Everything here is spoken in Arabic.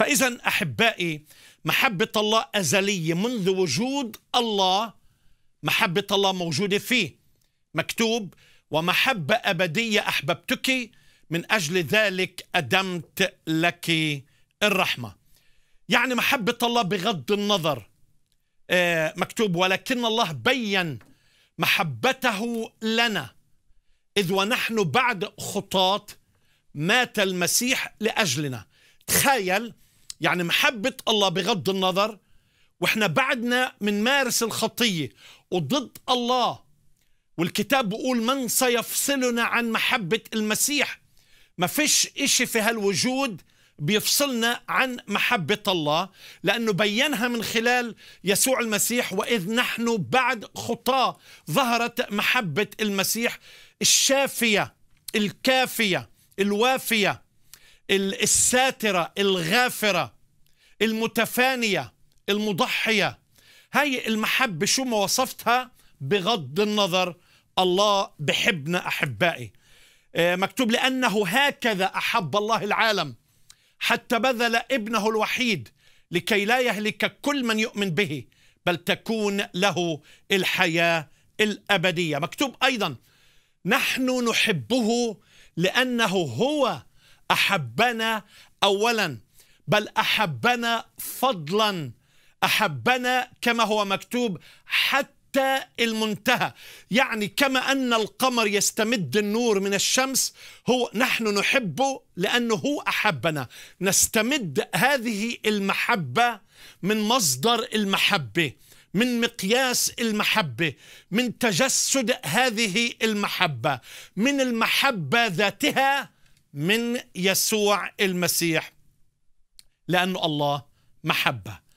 فإذا أحبائي محبة الله أزلية منذ وجود الله محبة الله موجودة فيه مكتوب ومحبة أبدية أحببتك من أجل ذلك أدمت لك الرحمة يعني محبة الله بغض النظر آه، مكتوب ولكن الله بين محبته لنا إذ ونحن بعد خطاة مات المسيح لأجلنا تخيل يعني محبة الله بغض النظر واحنا بعدنا مارس الخطية وضد الله والكتاب بيقول من سيفصلنا عن محبة المسيح ما فيش إشي في هالوجود بيفصلنا عن محبة الله لأنه بينها من خلال يسوع المسيح وإذ نحن بعد خطاة ظهرت محبة المسيح الشافية الكافية الوافية الساترة الغافرة المتفانية المضحية هاي المحبة شو ما وصفتها بغض النظر الله بحبنا أحبائي آه، مكتوب لأنه هكذا أحب الله العالم حتى بذل ابنه الوحيد لكي لا يهلك كل من يؤمن به بل تكون له الحياة الأبدية مكتوب أيضا نحن نحبه لأنه هو احبنا اولا بل احبنا فضلا احبنا كما هو مكتوب حتى المنتهى يعني كما ان القمر يستمد النور من الشمس هو نحن نحبه لانه هو احبنا نستمد هذه المحبه من مصدر المحبه من مقياس المحبه من تجسد هذه المحبه من المحبه ذاتها من يسوع المسيح لأنه الله محبة